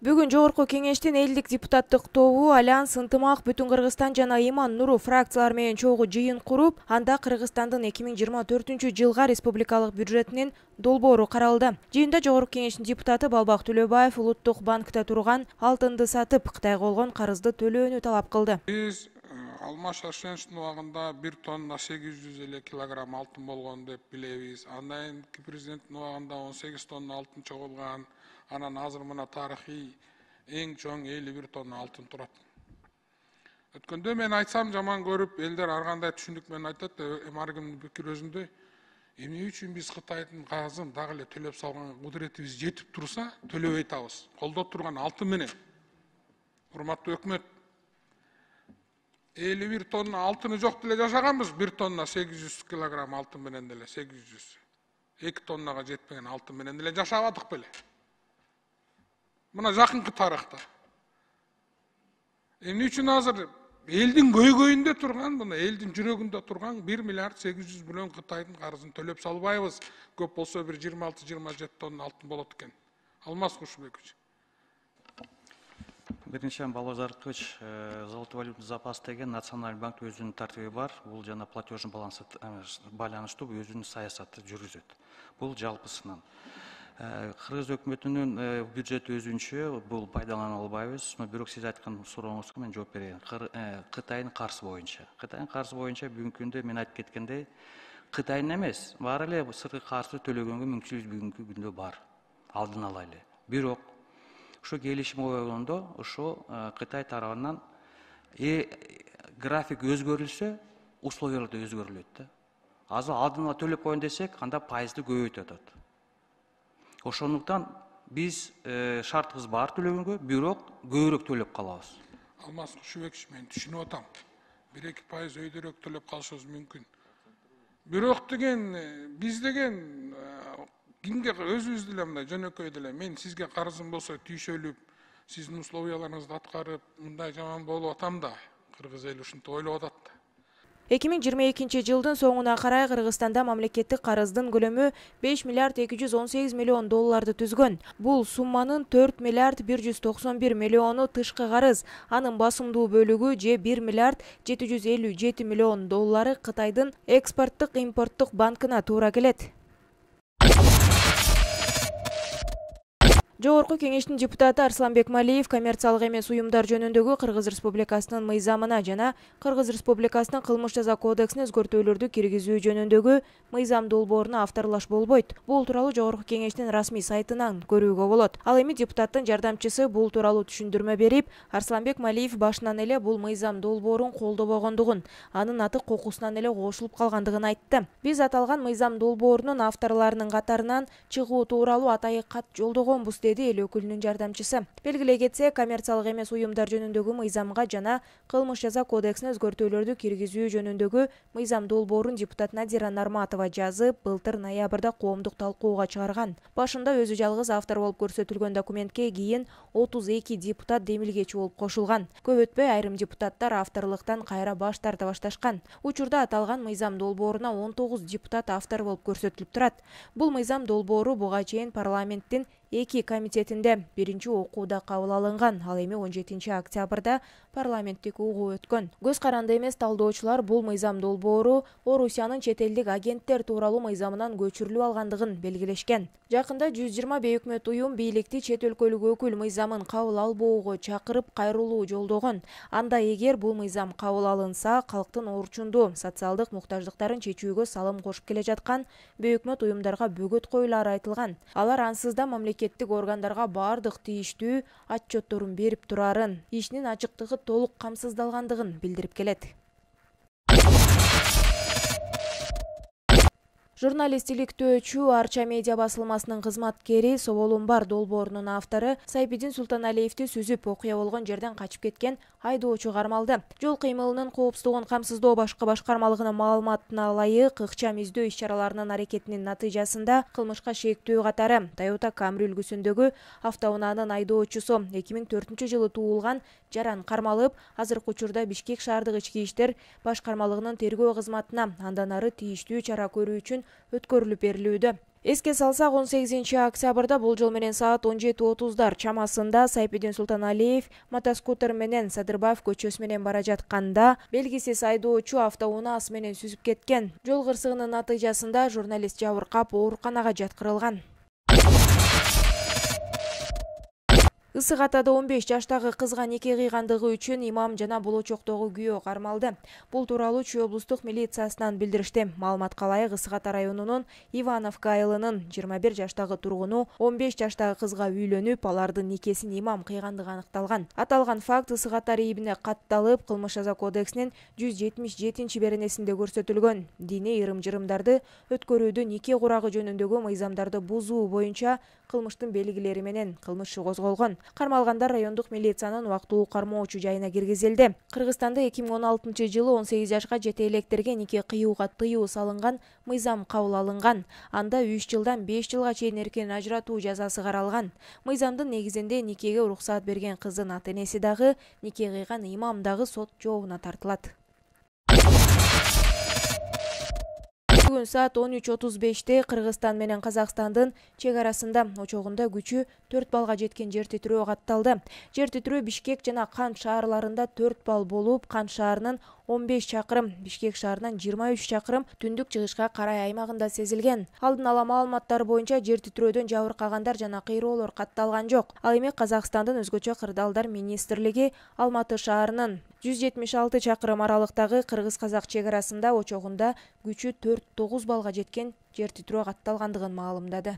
бүгүн жогорку кеңештин элдик депутаттык тобу альянс ынтымак бүтүн кыргызстан жана ыйман нуру фракциялары менен чогуу жыйын куруп анда кыргызстандын эки миң жыйырма төртүнчү жылга республикалык бюджетинин долбоору каралды жыйында жогорку кеңештин депутаты балбак төлөбаев улуттук банкта турган алтынды сатып кытайга болгон карызды төлөөнү талап кылды биз алма шашен уағында 1 тонна сегиз жүз килограмм алтын болған деп билебиз андан кийинки президенттин убагында он тонна алтын чогулган анан азыр мына тарыхый эң чоң элүү бир тонна алтын турат Өткенде мен айтсам жаман көріп, елдер арғандай кандай мен менен айтат да ар кимдин пикири өзүндөй эмне үчүн биз кытайдын салған дагы эле төлөп салганга кудуретибиз жетип турса төлөбөй атабыз колдо турган алтын менен урматтуу өкмөт элүү бир тонна алтыны жок деле жашаганбыз бир тонна сегиз жүз килограмм алтын менен деле сегиз жүз эки тоннага жетпеген алтын менен деле жашап атык беле мына жакынкы тарыхта эмне үчүн азыр элдин көйгөйүндө турган мына элдин жүрөгүндө турган бир миллиард сегиз жүз миллион кытайдын карызын төлөп салбайбыз көп болсо бир жыйырма алты жыйырма жети тонна алтын болот экен алмаз кушубекович бірінші бауырзар Туч, ә, золотой валютный запас деген национальный банк өзінің тәртібі бар ол жаңа платежный балансы э, байланысты өзінің саясаты жүргізеді бұл жалпысынан кыргыз э, қырғыз өкіметінің өзүнчө э, бюджеті бұл пайдалана албайбыз но бирок сиз айткан сурооңузга мен жооп берейин кытайдын қарсы боюнча қытайын қарсы боюнча бүгүнкү күндө мен айтып кеткендей қытайын емес бар эле сырткы қарсы төлөгөнгө мүмкүнчүлүк бүгүнкү күндө бар алдын ала эле бирок Ушу келишим койгондо ошо э, кытай тарабынан график өзгөрүлсө условиялар да өзгөрүлөт да азыр алдын ала төлөп коеюн десек анда пайызды көбөйтүп атат ошондуктан биз э, шартыбыз бар төлөгөнгө бирок көбүрөөк төлөп калабыз алмаз кушубекович мен түшүнүп атам бир эки пайыз өйдөрөөк төлөп калышыбыз мүмкүн бирок деген э, биз деген кимге өзүбүз деле мындай жөнөкөй деле мен сизге карызым болсо түйшөлүп сиздин условияларыңызды аткарып мындай жаман болуп атам да кыргыз эли ушинтип ойлоп атат да эки миң жыйырма экинчи жылдын соңуна карай кыргызстанда мамлекеттик карыздын көлөмү беш миллиард эки жүз он сегиз миллион долларды түзгөн бул сумманын төрт миллиард бир жүз токсон бир миллиону тышкы карыз анын басымдуу бөлүгү же бир миллиард жети жүз элүү жети миллион доллары кытайдын экспорттук импорттук банкына туура келет жогорку кеңештин депутаты арсланбек малиев коммерциялык эмес уюмдар жөнүндөгү кыргыз республикасынын мыйзамына жана кыргыз республикасынын кылмыш жаза кодексине өзгөртүүлөрдү киргизүү жөнүндөгү мыйзам долбооруна авторлаш болбойт бул тууралуу жогорку кеңештин расмий сайтынан көрүүгө болот ал эми депутаттын жардамчысы бул тууралуу түшүндүрмө берип арсланбек малиев башынан эле бул мыйзам долбоорун колдобогондугун анын аты кокусунан эле кошулуп калгандыгын айтты биз аталган мыйзам долбоорунун авторларынын катарынан чыгуу тууралуу атайын кат жолдогонбуз деди эл өкүлүнүн жардамчысы белгилей кетсек коммерциялык эмес уюмдар жөнүндөгү мыйзамга жана кылмыш жаза кодексине өзгөртүүлөрдү киргизүү жөнүндөгү мыйзам долбоорун депутат надира нарматова жазып былтыр ноябрда коомдук талкууга чыгарган башында өзү жалгыз автор болуп көрсөтүлгөн документке кийин отуз эки депутат демилгечи болуп кошулган көп өтпөй айрым депутаттар авторлуктан кайра баш тарта башташкан учурда аталган мыйзам долбооруна он тогуз депутат автор болуп көрсөтүлүп турат бул мыйзам долбоору буга чейин парламенттин эки комитетинде биринчи окууда кабыл алынган ал эми он жетинчи октябрда парламенттик угуу өткөн көз каранды эмес талдоочулар бул мыйзам долбоору орусиянын чет элдик агенттер тууралуу мыйзамынан көчүрүлүп алгандыгын белгилешкен жакында жүз жыйырма бейөкмөт уюм бийликти чет өлкөлүк өкүл мыйзамын кабыл албоого чакырып кайрылуу жолдогон анда эгер бул мыйзам кабыл алынса калктын орчундуу социалдык муктаждыктарын чечүүгө салым кошуп келе жаткан бейөкмөт уюмдарга бөгөт коюлаары айтылган алар ансыз да мамлекет мамлекеттик органдарга бардық тийиштүү отчетторун беріп тұрарын, ишинин ашықтығы толық қамсыздалғандығын білдіріп келет журналист иликтөөчү арча медиа басылмасынын кызматкери соболум бар долбоорунун автору сайбидин султаналиевди сүзүп окуя болгон жерден качып кеткен айдоочу кармалды жол кыймылынын коопсуздугун камсыздоо башкы башкармалыгынын маалыматына ылайык ыкчам издөө иш чараларынын аракетинин натыйжасында кылмышка шектүү катары toyotа cамри үлгүсүндөгү автоунаанын айдоочусу эки миң төртүнчү жылы туулган жаран кармалып азыркы учурда бишкек шаардык ички иштер башкармалыгынын тергөө кызматына андан ары тийиштүү чара көрүү үчүн өткөрүлүп берилүүдө эске салсак он сегизинчи октябрда болжол менен саат он жети отуздар чамасында сайпидин султаналиев мотоскутер менен садырбаев көчөсү менен бара жатканда белгисиз айдоочу авто менен сүзүп кеткен жол кырсыгынын натыйжасында журналист жабыркап ооруканага жаткырылган ысык атада он беш жаштагы кызга неке кыйгандыгы үчүн имам жана болочоктогу күйөө кармалды бул тууралуу чүй облустук милициясынан билдиришти маалыматка ылайык ысык ата районунун ивановка айылынын жыйырма бир жаштагы тургуну он беш жаштагы кызга үйлөнүп алардын никесин имам кыйгандыгы аныкталган аталган факт ысык ата риибине катталып кылмыш жаза кодексинин жүз жетимиш жетинчи беренесинде көрсөтүлгөн диний ырым жырымдарды өткөрүүдө нике курагы жөнүндөгү мыйзамдарды бузуу боюнча кылмыштын белгилери менен кылмыш иши козголгон кармалгандар райондук милициянын убактылуу кармоочу жайына киргизилди кыргызстанда эки миң он алтынчы жылы он сегиз жашка жете электерге нике кыюуга тыюу салынган мыйзам кабыл алынган анда үч жылдан беш жылга чейин эркин ажыратуу жазасы каралган мыйзамдын негизинде никеге уруксаат берген кыздын ата энеси дагы нике кыйган имам дагы сот жообуна тартылат бүгүн саат он үч отуз беште кыргызстан менен казакстандын чек арасында очогунда күчү төрт баллга жеткен жер титирөө катталды жер титирөө бишкек жана кант шаарларында төрт балл болуп кант шаарынын он беш чакырым бишкек шаарынан жыйырма үч чакырым түндүк чыгышка карай аймагында сезилген алдын ала маалыматтар боюнча жер титирөөдөн жабыркагандар жана кыйроолор катталган жок ал эми казакстандын өзгөчө кырдаалдар министрлиги алматы шаарынын жүз жетимиш алты чакырым аралыктагы кыргыз казак чек арасында очогунда күчү төрт тогуз баллга жеткен жер титирөө катталгандыгын маалымдады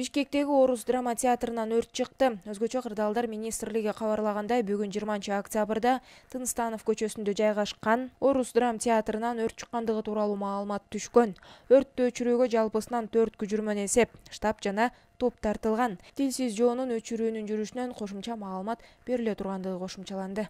бишкектеги орус драма театрынан өрт чыкты өзгөчө кырдаалдар министрлиги кабарлагандай бүгүн жыйырманчы октябрда тынстанов көчөсүндө жайгашкан орус драм театрынан өрт чыккандыгы тууралуу маалымат түшкөн өрттү өчүрүүгө жалпысынан төрт күжүрмөн эсеп штаб жана топ тартылган тилсиз жоонун өчүрүүнүн жүрүшүнөн кошумча маалымат бериле тургандыгы кошумчаланды